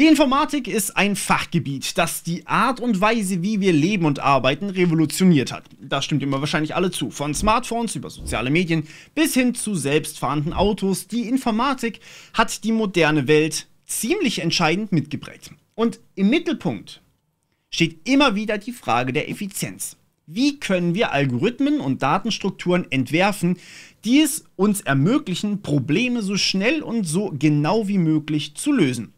Die Informatik ist ein Fachgebiet, das die Art und Weise, wie wir leben und arbeiten, revolutioniert hat. Da stimmt immer wahrscheinlich alle zu. Von Smartphones über soziale Medien bis hin zu selbstfahrenden Autos. Die Informatik hat die moderne Welt ziemlich entscheidend mitgeprägt. Und im Mittelpunkt steht immer wieder die Frage der Effizienz. Wie können wir Algorithmen und Datenstrukturen entwerfen, die es uns ermöglichen, Probleme so schnell und so genau wie möglich zu lösen?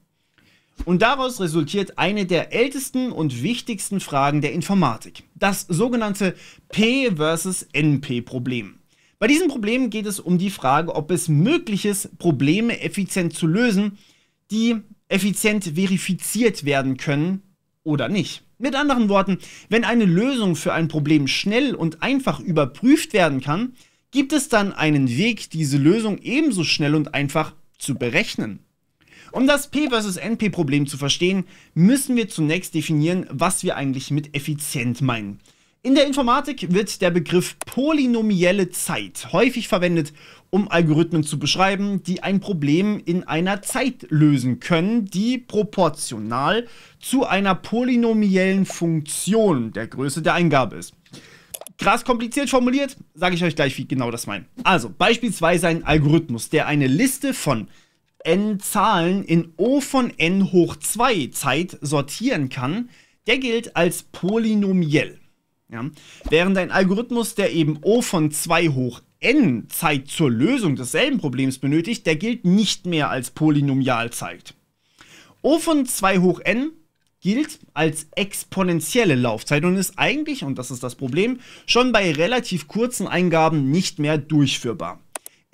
Und daraus resultiert eine der ältesten und wichtigsten Fragen der Informatik, das sogenannte P versus NP-Problem. Bei diesem Problem geht es um die Frage, ob es möglich ist, Probleme effizient zu lösen, die effizient verifiziert werden können oder nicht. Mit anderen Worten, wenn eine Lösung für ein Problem schnell und einfach überprüft werden kann, gibt es dann einen Weg, diese Lösung ebenso schnell und einfach zu berechnen. Um das P versus NP Problem zu verstehen, müssen wir zunächst definieren, was wir eigentlich mit effizient meinen. In der Informatik wird der Begriff polynomielle Zeit häufig verwendet, um Algorithmen zu beschreiben, die ein Problem in einer Zeit lösen können, die proportional zu einer polynomiellen Funktion der Größe der Eingabe ist. Krass kompliziert formuliert, sage ich euch gleich, wie genau das meine. Also beispielsweise ein Algorithmus, der eine Liste von n Zahlen in O von n hoch 2 Zeit sortieren kann, der gilt als polynomiell. Ja? Während ein Algorithmus, der eben O von 2 hoch n Zeit zur Lösung desselben Problems benötigt, der gilt nicht mehr als polynomial zeigt. O von 2 hoch n gilt als exponentielle Laufzeit und ist eigentlich, und das ist das Problem, schon bei relativ kurzen Eingaben nicht mehr durchführbar.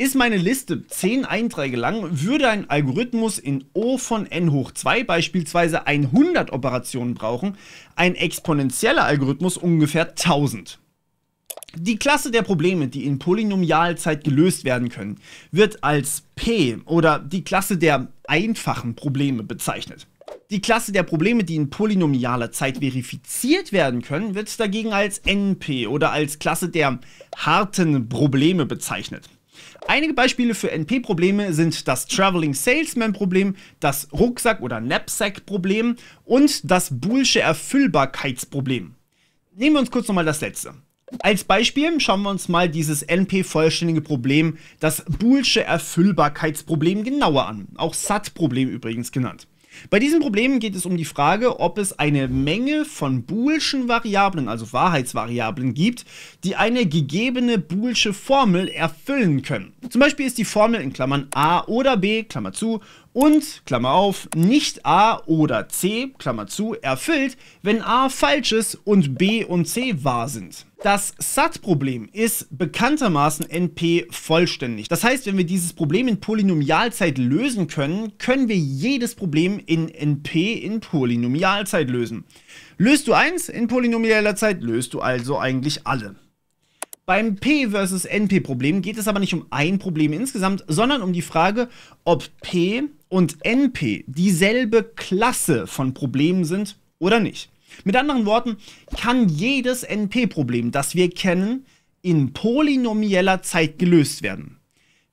Ist meine Liste 10 Einträge lang, würde ein Algorithmus in O von n hoch 2 beispielsweise 100 Operationen brauchen, ein exponentieller Algorithmus ungefähr 1000. Die Klasse der Probleme, die in Polynomialzeit gelöst werden können, wird als P oder die Klasse der einfachen Probleme bezeichnet. Die Klasse der Probleme, die in polynomialer Zeit verifiziert werden können, wird dagegen als NP oder als Klasse der harten Probleme bezeichnet. Einige Beispiele für NP-Probleme sind das Traveling Salesman-Problem, das Rucksack- oder Knapsack-Problem und das Bullsche Erfüllbarkeitsproblem. Nehmen wir uns kurz nochmal das letzte. Als Beispiel schauen wir uns mal dieses NP-vollständige Problem, das Bullsche Erfüllbarkeitsproblem genauer an, auch SAT-Problem übrigens genannt. Bei diesen Problemen geht es um die Frage, ob es eine Menge von boolschen Variablen, also Wahrheitsvariablen, gibt, die eine gegebene boolsche Formel erfüllen können. Zum Beispiel ist die Formel in Klammern a oder b, Klammer zu, und, Klammer auf, nicht a oder c, Klammer zu, erfüllt, wenn a falsch ist und b und c wahr sind. Das SAT-Problem ist bekanntermaßen NP-vollständig. Das heißt, wenn wir dieses Problem in Polynomialzeit lösen können, können wir jedes Problem in NP in Polynomialzeit lösen. Löst du eins in polynomieller Zeit, löst du also eigentlich alle. Beim P versus NP-Problem geht es aber nicht um ein Problem insgesamt, sondern um die Frage, ob P und NP dieselbe Klasse von Problemen sind oder nicht. Mit anderen Worten, kann jedes NP-Problem, das wir kennen, in polynomieller Zeit gelöst werden?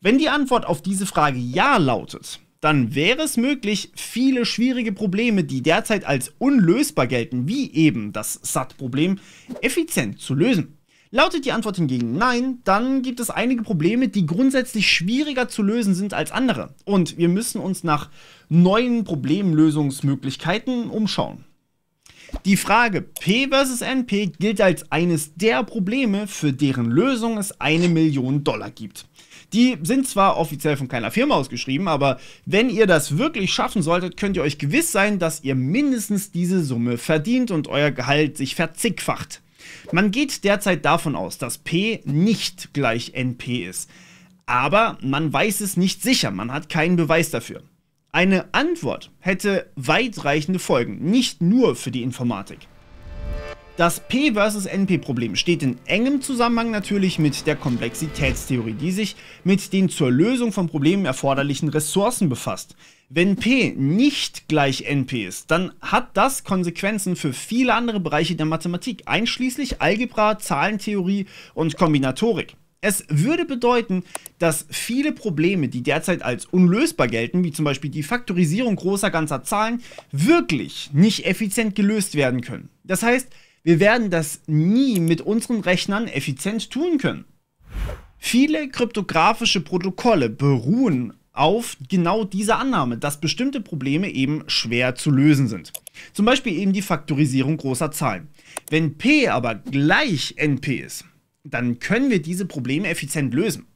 Wenn die Antwort auf diese Frage ja lautet, dann wäre es möglich, viele schwierige Probleme, die derzeit als unlösbar gelten, wie eben das SAT-Problem, effizient zu lösen. Lautet die Antwort hingegen nein, dann gibt es einige Probleme, die grundsätzlich schwieriger zu lösen sind als andere. Und wir müssen uns nach neuen Problemlösungsmöglichkeiten umschauen. Die Frage P vs. NP gilt als eines der Probleme, für deren Lösung es eine Million Dollar gibt. Die sind zwar offiziell von keiner Firma ausgeschrieben, aber wenn ihr das wirklich schaffen solltet, könnt ihr euch gewiss sein, dass ihr mindestens diese Summe verdient und euer Gehalt sich verzickfacht. Man geht derzeit davon aus, dass P nicht gleich NP ist. Aber man weiß es nicht sicher, man hat keinen Beweis dafür. Eine Antwort hätte weitreichende Folgen, nicht nur für die Informatik. Das P versus NP Problem steht in engem Zusammenhang natürlich mit der Komplexitätstheorie, die sich mit den zur Lösung von Problemen erforderlichen Ressourcen befasst. Wenn P nicht gleich NP ist, dann hat das Konsequenzen für viele andere Bereiche der Mathematik, einschließlich Algebra, Zahlentheorie und Kombinatorik. Es würde bedeuten, dass viele Probleme, die derzeit als unlösbar gelten, wie zum Beispiel die Faktorisierung großer ganzer Zahlen, wirklich nicht effizient gelöst werden können. Das heißt, wir werden das nie mit unseren Rechnern effizient tun können. Viele kryptografische Protokolle beruhen auf genau diese Annahme, dass bestimmte Probleme eben schwer zu lösen sind. Zum Beispiel eben die Faktorisierung großer Zahlen. Wenn P aber gleich NP ist, dann können wir diese Probleme effizient lösen.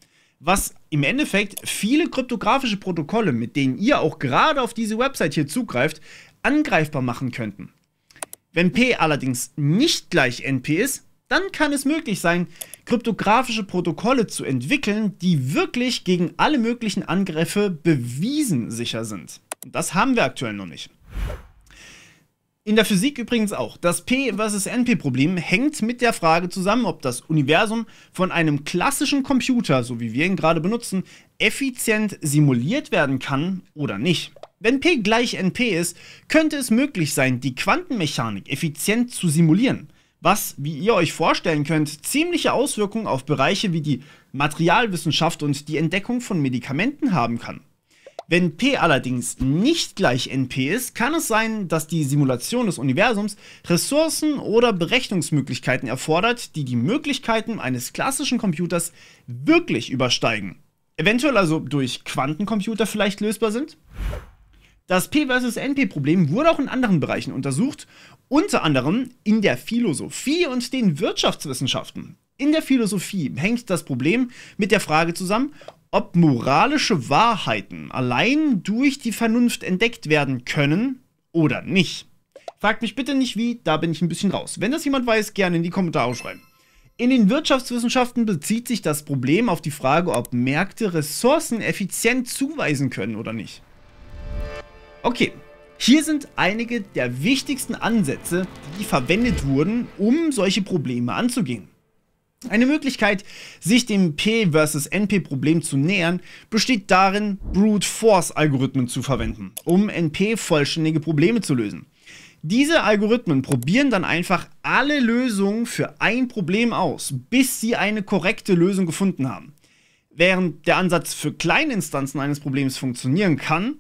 Was im Endeffekt viele kryptografische Protokolle, mit denen ihr auch gerade auf diese Website hier zugreift, angreifbar machen könnten. Wenn P allerdings nicht gleich NP ist, dann kann es möglich sein, kryptografische Protokolle zu entwickeln, die wirklich gegen alle möglichen Angriffe bewiesen sicher sind. Das haben wir aktuell noch nicht. In der Physik übrigens auch. Das P versus NP-Problem hängt mit der Frage zusammen, ob das Universum von einem klassischen Computer, so wie wir ihn gerade benutzen, effizient simuliert werden kann oder nicht. Wenn P gleich NP ist, könnte es möglich sein, die Quantenmechanik effizient zu simulieren, was, wie ihr euch vorstellen könnt, ziemliche Auswirkungen auf Bereiche wie die Materialwissenschaft und die Entdeckung von Medikamenten haben kann. Wenn P allerdings nicht gleich NP ist, kann es sein, dass die Simulation des Universums Ressourcen oder Berechnungsmöglichkeiten erfordert, die die Möglichkeiten eines klassischen Computers wirklich übersteigen. Eventuell also durch Quantencomputer vielleicht lösbar sind? Das P versus NP-Problem wurde auch in anderen Bereichen untersucht, unter anderem in der Philosophie und den Wirtschaftswissenschaften. In der Philosophie hängt das Problem mit der Frage zusammen, ob moralische Wahrheiten allein durch die Vernunft entdeckt werden können oder nicht. Fragt mich bitte nicht wie, da bin ich ein bisschen raus. Wenn das jemand weiß, gerne in die Kommentare schreiben. In den Wirtschaftswissenschaften bezieht sich das Problem auf die Frage, ob Märkte Ressourcen effizient zuweisen können oder nicht. Okay, hier sind einige der wichtigsten Ansätze, die verwendet wurden, um solche Probleme anzugehen. Eine Möglichkeit, sich dem P versus NP Problem zu nähern, besteht darin, Brute Force Algorithmen zu verwenden, um NP vollständige Probleme zu lösen. Diese Algorithmen probieren dann einfach alle Lösungen für ein Problem aus, bis sie eine korrekte Lösung gefunden haben. Während der Ansatz für kleine Instanzen eines Problems funktionieren kann,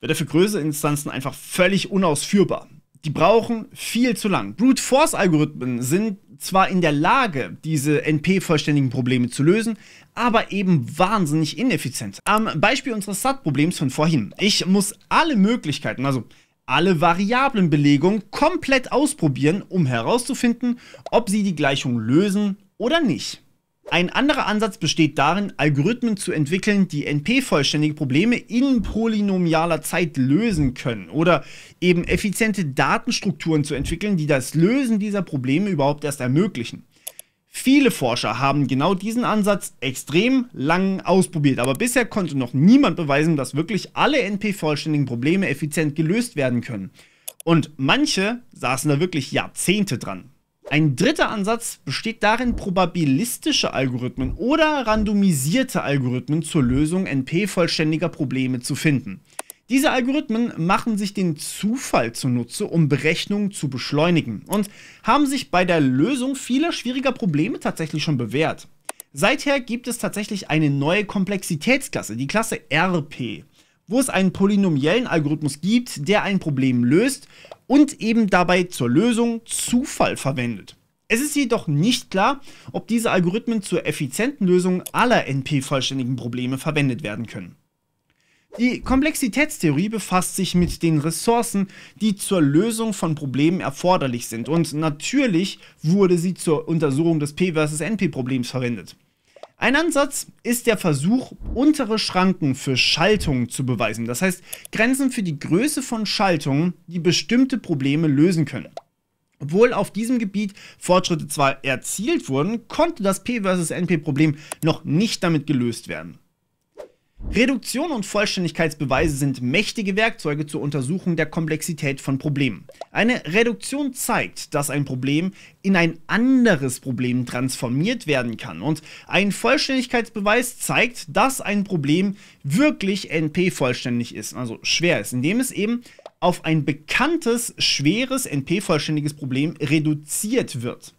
wird er für größere Instanzen einfach völlig unausführbar die brauchen viel zu lang. Brute Force Algorithmen sind zwar in der Lage, diese NP-vollständigen Probleme zu lösen, aber eben wahnsinnig ineffizient. Am Beispiel unseres SAT-Problems von vorhin. Ich muss alle Möglichkeiten, also alle Variablenbelegungen komplett ausprobieren, um herauszufinden, ob sie die Gleichung lösen oder nicht. Ein anderer Ansatz besteht darin, Algorithmen zu entwickeln, die NP-vollständige Probleme in polynomialer Zeit lösen können oder eben effiziente Datenstrukturen zu entwickeln, die das Lösen dieser Probleme überhaupt erst ermöglichen. Viele Forscher haben genau diesen Ansatz extrem lang ausprobiert, aber bisher konnte noch niemand beweisen, dass wirklich alle NP-vollständigen Probleme effizient gelöst werden können. Und manche saßen da wirklich Jahrzehnte dran. Ein dritter Ansatz besteht darin, probabilistische Algorithmen oder randomisierte Algorithmen zur Lösung NP-vollständiger Probleme zu finden. Diese Algorithmen machen sich den Zufall zunutze, um Berechnungen zu beschleunigen und haben sich bei der Lösung vieler schwieriger Probleme tatsächlich schon bewährt. Seither gibt es tatsächlich eine neue Komplexitätsklasse, die Klasse RP, wo es einen polynomiellen Algorithmus gibt, der ein Problem löst und eben dabei zur Lösung Zufall verwendet. Es ist jedoch nicht klar, ob diese Algorithmen zur effizienten Lösung aller NP-vollständigen Probleme verwendet werden können. Die Komplexitätstheorie befasst sich mit den Ressourcen, die zur Lösung von Problemen erforderlich sind und natürlich wurde sie zur Untersuchung des P versus NP Problems verwendet. Ein Ansatz ist der Versuch, untere Schranken für Schaltungen zu beweisen. Das heißt, Grenzen für die Größe von Schaltungen, die bestimmte Probleme lösen können. Obwohl auf diesem Gebiet Fortschritte zwar erzielt wurden, konnte das P versus NP-Problem noch nicht damit gelöst werden. Reduktion und Vollständigkeitsbeweise sind mächtige Werkzeuge zur Untersuchung der Komplexität von Problemen. Eine Reduktion zeigt, dass ein Problem in ein anderes Problem transformiert werden kann und ein Vollständigkeitsbeweis zeigt, dass ein Problem wirklich NP-vollständig ist, also schwer ist, indem es eben auf ein bekanntes, schweres NP-vollständiges Problem reduziert wird.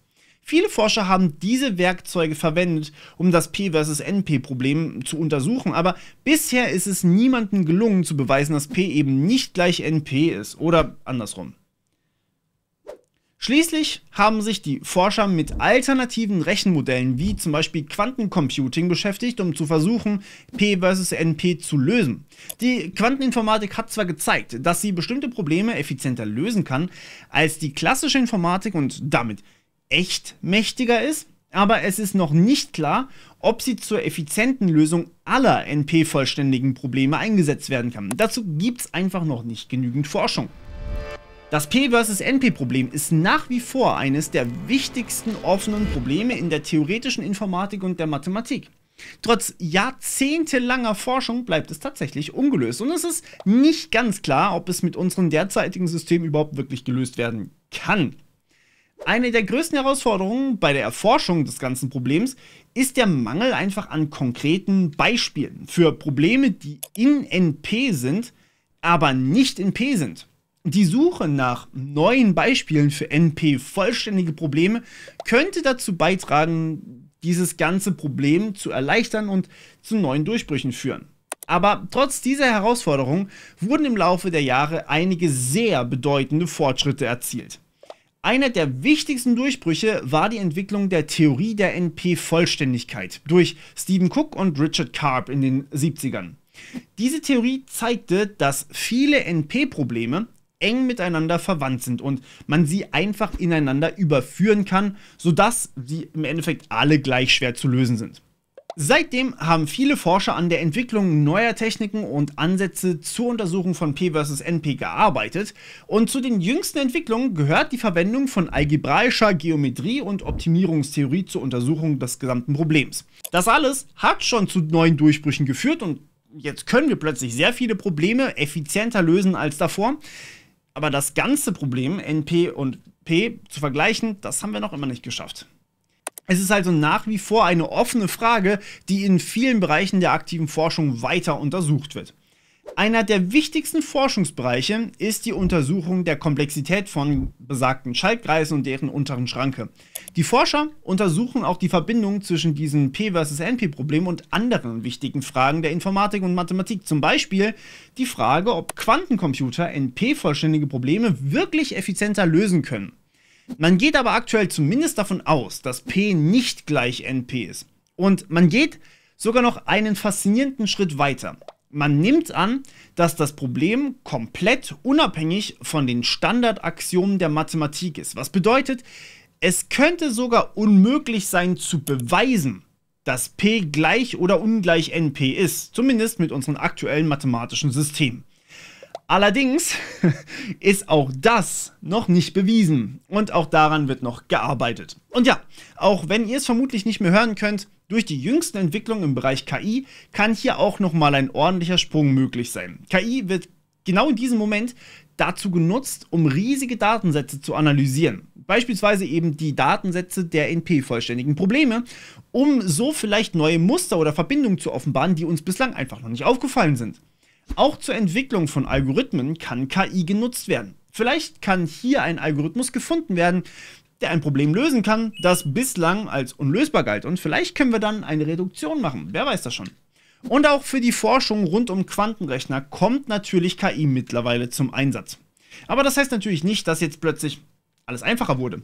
Viele Forscher haben diese Werkzeuge verwendet, um das P versus NP-Problem zu untersuchen, aber bisher ist es niemandem gelungen zu beweisen, dass P eben nicht gleich NP ist oder andersrum. Schließlich haben sich die Forscher mit alternativen Rechenmodellen wie zum Beispiel Quantencomputing beschäftigt, um zu versuchen, P versus NP zu lösen. Die Quanteninformatik hat zwar gezeigt, dass sie bestimmte Probleme effizienter lösen kann als die klassische Informatik und damit echt mächtiger ist, aber es ist noch nicht klar, ob sie zur effizienten Lösung aller NP-vollständigen Probleme eingesetzt werden kann. Dazu gibt es einfach noch nicht genügend Forschung. Das P versus NP Problem ist nach wie vor eines der wichtigsten offenen Probleme in der theoretischen Informatik und der Mathematik. Trotz jahrzehntelanger Forschung bleibt es tatsächlich ungelöst und es ist nicht ganz klar, ob es mit unserem derzeitigen System überhaupt wirklich gelöst werden kann. Eine der größten Herausforderungen bei der Erforschung des ganzen Problems ist der Mangel einfach an konkreten Beispielen für Probleme, die in NP sind, aber nicht in P sind. Die Suche nach neuen Beispielen für NP-vollständige Probleme könnte dazu beitragen, dieses ganze Problem zu erleichtern und zu neuen Durchbrüchen führen. Aber trotz dieser Herausforderung wurden im Laufe der Jahre einige sehr bedeutende Fortschritte erzielt. Einer der wichtigsten Durchbrüche war die Entwicklung der Theorie der NP-Vollständigkeit durch Stephen Cook und Richard Carp in den 70ern. Diese Theorie zeigte, dass viele NP-Probleme eng miteinander verwandt sind und man sie einfach ineinander überführen kann, sodass sie im Endeffekt alle gleich schwer zu lösen sind. Seitdem haben viele Forscher an der Entwicklung neuer Techniken und Ansätze zur Untersuchung von P versus NP gearbeitet und zu den jüngsten Entwicklungen gehört die Verwendung von algebraischer Geometrie und Optimierungstheorie zur Untersuchung des gesamten Problems. Das alles hat schon zu neuen Durchbrüchen geführt und jetzt können wir plötzlich sehr viele Probleme effizienter lösen als davor. Aber das ganze Problem, NP und P, zu vergleichen, das haben wir noch immer nicht geschafft. Es ist also nach wie vor eine offene Frage, die in vielen Bereichen der aktiven Forschung weiter untersucht wird. Einer der wichtigsten Forschungsbereiche ist die Untersuchung der Komplexität von besagten Schaltkreisen und deren unteren Schranke. Die Forscher untersuchen auch die Verbindung zwischen diesen P versus NP-Problemen und anderen wichtigen Fragen der Informatik und Mathematik. Zum Beispiel die Frage, ob Quantencomputer NP-vollständige Probleme wirklich effizienter lösen können. Man geht aber aktuell zumindest davon aus, dass P nicht gleich NP ist. Und man geht sogar noch einen faszinierenden Schritt weiter. Man nimmt an, dass das Problem komplett unabhängig von den Standardaxiomen der Mathematik ist. Was bedeutet, es könnte sogar unmöglich sein zu beweisen, dass P gleich oder ungleich NP ist. Zumindest mit unserem aktuellen mathematischen System. Allerdings ist auch das noch nicht bewiesen und auch daran wird noch gearbeitet. Und ja, auch wenn ihr es vermutlich nicht mehr hören könnt, durch die jüngsten Entwicklungen im Bereich KI kann hier auch nochmal ein ordentlicher Sprung möglich sein. KI wird genau in diesem Moment dazu genutzt, um riesige Datensätze zu analysieren. Beispielsweise eben die Datensätze der NP-vollständigen Probleme, um so vielleicht neue Muster oder Verbindungen zu offenbaren, die uns bislang einfach noch nicht aufgefallen sind. Auch zur Entwicklung von Algorithmen kann KI genutzt werden. Vielleicht kann hier ein Algorithmus gefunden werden, der ein Problem lösen kann, das bislang als unlösbar galt. Und vielleicht können wir dann eine Reduktion machen. Wer weiß das schon. Und auch für die Forschung rund um Quantenrechner kommt natürlich KI mittlerweile zum Einsatz. Aber das heißt natürlich nicht, dass jetzt plötzlich alles einfacher wurde.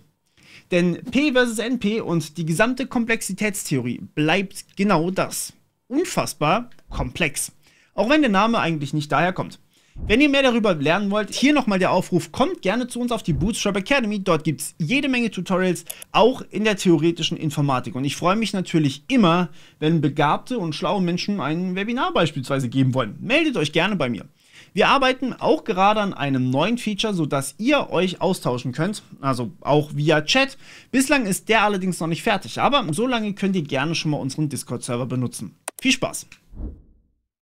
Denn P versus NP und die gesamte Komplexitätstheorie bleibt genau das. Unfassbar komplex auch wenn der Name eigentlich nicht daherkommt. Wenn ihr mehr darüber lernen wollt, hier nochmal der Aufruf, kommt gerne zu uns auf die Bootstrap Academy. Dort gibt es jede Menge Tutorials, auch in der theoretischen Informatik. Und ich freue mich natürlich immer, wenn begabte und schlaue Menschen ein Webinar beispielsweise geben wollen. Meldet euch gerne bei mir. Wir arbeiten auch gerade an einem neuen Feature, sodass ihr euch austauschen könnt, also auch via Chat. Bislang ist der allerdings noch nicht fertig, aber solange könnt ihr gerne schon mal unseren Discord-Server benutzen. Viel Spaß!